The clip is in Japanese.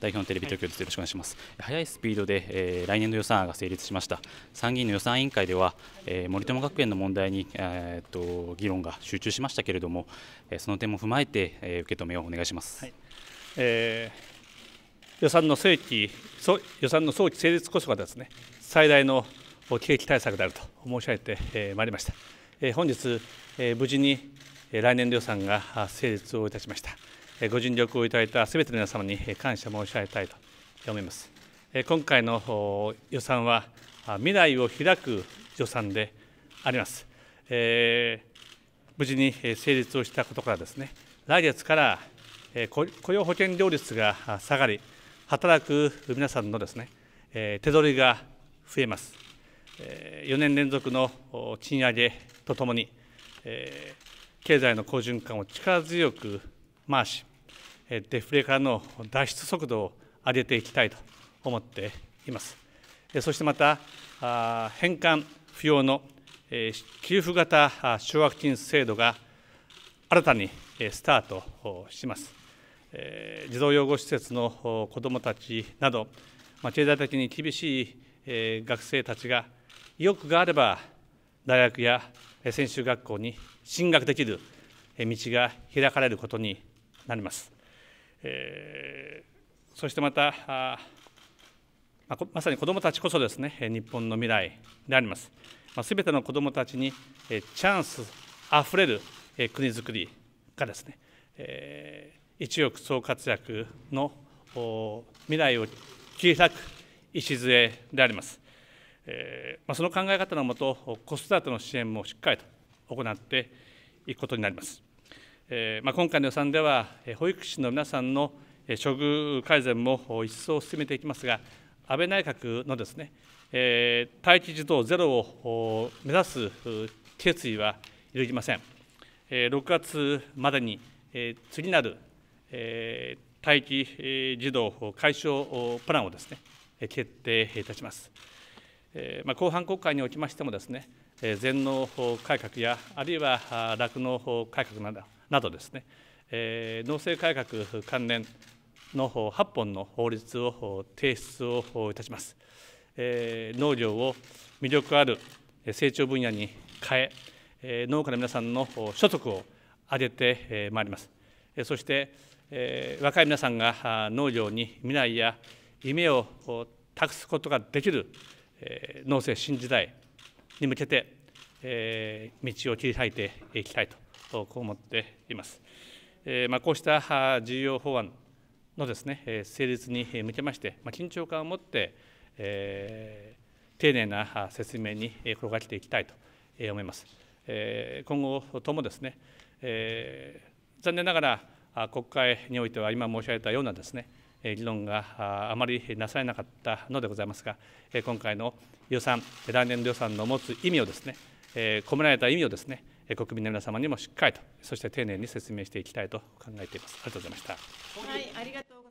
代表のテレビ東京です、よろしくお願いします早いスピードで、えー、来年度予算案が成立しました参議院の予算委員会では、えー、森友学園の問題に、えー、と議論が集中しましたけれども、えー、その点も踏まえて、えー、受け止めをお願いします、はい、えー、予算の正規予算の早期成立こそがですね最大の景気対策であると申し上げて、えー、まいりました、えー、本日、えー、無事に来年度予算が成立をいたしましたご尽力をいただいたすべての皆様に感謝申し上げたいと思います。今回の予算は未来を開く予算であります。えー、無事に成立をしたことからですね、来月から雇用保険料率が下がり、働く皆さんのですね、手取りが増えます。4年連続の賃上げとともに、経済の好循環を力強く回しデフレからの脱出速度を上げていきたいと思っていますそしてまた返還不要の給付型奨学金制度が新たにスタートします児童養護施設の子どもたちなど経済的に厳しい学生たちが意欲があれば大学や専修学校に進学できる道が開かれることになります。えー、そしてまたあまさに子どもたちこそですね日本の未来であります。す、べ、ての子どもたちにチャンスあふれる国づくりがですね、えー、一億総活躍の未来を切り開く礎であります。えまその考え方のもと子育ての支援もしっかりと行っていくことになります。まあ、今回の予算では、保育士の皆さんの処遇改善も一層進めていきますが、安倍内閣のですね、待機児童ゼロを目指す決意は揺るぎません。6月までに、次なる、待機児童解消プランをですね、決定いたします。後半国会におきましてもですね、全農改革やあるいは酪農改革などなどですね、えー、農政改革関連の8本の法律を提出をいたします、えー、農業を魅力ある成長分野に変ええー、農家の皆さんの所得を上げて、まいります、そして、えー、若い皆さんが農業に未来や夢を託すことができる、えー、農政新時代に向けて、えー、道を切り開いていきたいとこう思っています。えーまあ、こうした重要法案のですね成立に向けまして、まあ、緊張感を持って、えー、丁寧な説明に転がっていきたいと思います。えー、今後ともですね、えー、残念ながら国会においては今申し上げたようなですね議論があまりなされなかったのでございますが、今回の予算、来年度予算の持つ意味をですね、込められた意味をですね、国民の皆様にもしっかりと、そして丁寧に説明していきたいと考えています。ありがとうございました。はい、ありがとう